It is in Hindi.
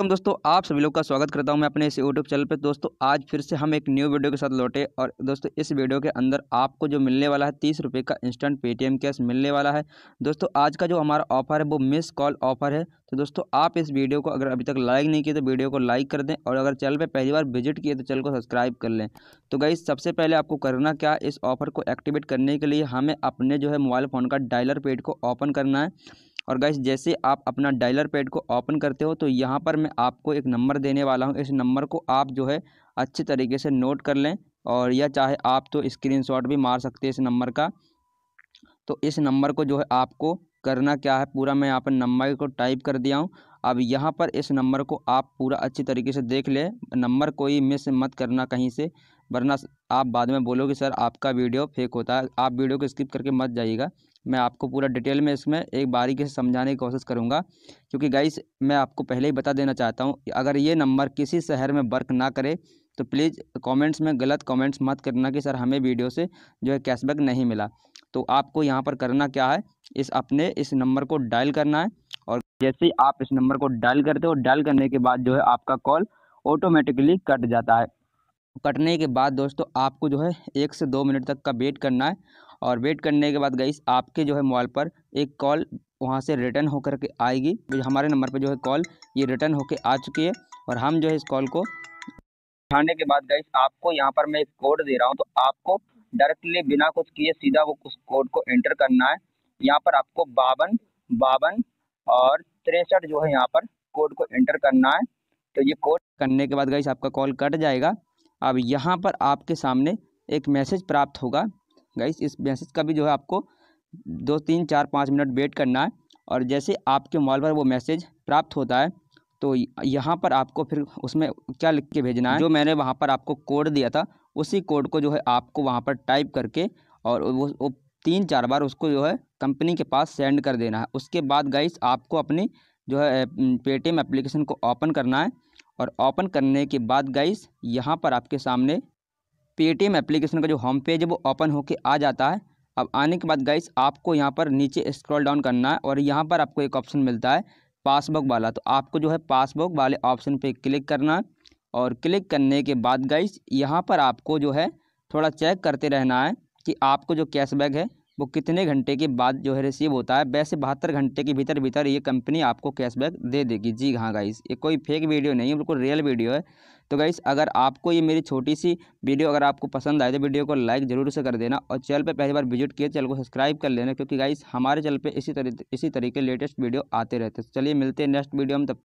वेलकम दोस्तों आप सभी लोग का स्वागत करता हूं मैं अपने इस यूट्यूब चैनल पे दोस्तों आज फिर से हम एक न्यू वीडियो के साथ लौटे और दोस्तों इस वीडियो के अंदर आपको जो मिलने वाला है तीस रुपये का इंस्टेंट पेटीएम कैश मिलने वाला है दोस्तों आज का जो हमारा ऑफर है वो मिस कॉल ऑफर है तो दोस्तों आप इस वीडियो को अगर अभी तक लाइक नहीं किए तो वीडियो को लाइक कर दें और अगर चैनल पर पहली बार विजिट किए तो चैनल को सब्सक्राइब कर लें तो गई सबसे पहले आपको करना क्या इस ऑफर को एक्टिवेट करने के लिए हमें अपने जो है मोबाइल फ़ोन का डायलर पेड को ओपन करना है और गैस जैसे आप अपना डायलर पैड को ओपन करते हो तो यहाँ पर मैं आपको एक नंबर देने वाला हूँ इस नंबर को आप जो है अच्छे तरीके से नोट कर लें और या चाहे आप तो स्क्रीन भी मार सकते हैं इस नंबर का तो इस नंबर को जो है आपको करना क्या है पूरा मैं यहाँ पर नंबर को टाइप कर दिया हूँ अब यहाँ पर इस नंबर को आप पूरा अच्छी तरीके से देख लें नंबर कोई मिस मत करना कहीं से वरना आप बाद में बोलोगे सर आपका वीडियो फेक होता है आप वीडियो को स्किप करके मत जाइएगा मैं आपको पूरा डिटेल में इसमें एक बारीकी से समझाने की कोशिश करूँगा क्योंकि गाइस मैं आपको पहले ही बता देना चाहता हूँ कि अगर ये नंबर किसी शहर में वर्क ना करे तो प्लीज़ कमेंट्स में गलत कमेंट्स मत करना कि सर हमें वीडियो से जो है कैशबैक नहीं मिला तो आपको यहाँ पर करना क्या है इस अपने इस नंबर को डायल करना है और जैसे ही आप इस नंबर को डायल करते हो डायल करने के बाद जो है आपका कॉल ऑटोमेटिकली कट जाता है कटने के बाद दोस्तों आपको जो है एक से दो मिनट तक का वेट करना है और वेट करने के बाद गईस आपके जो है मोबाइल पर एक कॉल वहाँ से रिटर्न होकर के आएगी जो हमारे नंबर पर जो है कॉल ये रिटर्न होकर आ चुकी है और हम जो है इस कॉल को उठाने के बाद गईस आपको यहाँ पर मैं एक कोड दे रहा हूँ तो आपको डायरेक्टली बिना कुछ किए सीधा वो उस कोड को एंटर करना है यहाँ पर आपको बावन बावन और तिरसठ जो है यहाँ पर कोड को एंटर करना है तो ये कोड करने के बाद गई आपका कॉल कट जाएगा अब यहाँ पर आपके सामने एक मैसेज प्राप्त होगा गाइस इस मैसेज का भी जो है आपको दो तीन चार पाँच मिनट वेट करना है और जैसे आपके मोबाइल पर वो मैसेज प्राप्त होता है तो यहाँ पर आपको फिर उसमें क्या लिख के भेजना है जो मैंने वहाँ पर आपको कोड दिया था उसी कोड को जो है आपको वहाँ पर टाइप करके और वो, वो तीन चार बार उसको जो है कंपनी के पास सेंड कर देना है उसके बाद गाइस आपको अपनी जो है पेटीएम एप्लीकेशन को ओपन करना है और ओपन करने के बाद गाइस यहाँ पर आपके सामने पेटीएम एप्लीकेशन का जो होम पेज है वो ओपन होके आ जाता है अब आने के बाद गाइस आपको यहाँ पर नीचे स्क्रॉल डाउन करना है और यहाँ पर आपको एक ऑप्शन मिलता है पासबुक वाला तो आपको जो है पासबुक वाले ऑप्शन पे क्लिक करना है और क्लिक करने के बाद गाइस यहाँ पर आपको जो है थोड़ा चेक करते रहना है कि आपको जो कैशबैक है वो कितने घंटे के बाद जो है रिसीव होता है वैसे बहत्तर घंटे के भीतर भीतर ये कंपनी आपको कैशबैक दे देगी जी हाँ गाइस ये कोई फेक वीडियो नहीं है बिल्कुल रियल वीडियो है तो गाइस अगर आपको ये मेरी छोटी सी वीडियो अगर आपको पसंद आए तो वीडियो को लाइक जरूर से कर देना और चैनल पर पहली बार विजिट किए चैनल को सब्सक्राइब कर लेना क्योंकि गाइस हमारे चैनल पर इसी तरीके इसी तरीके लेटेस्ट वीडियो आते रहते तो चलिए मिलते हैं नेक्स्ट वीडियो हम तब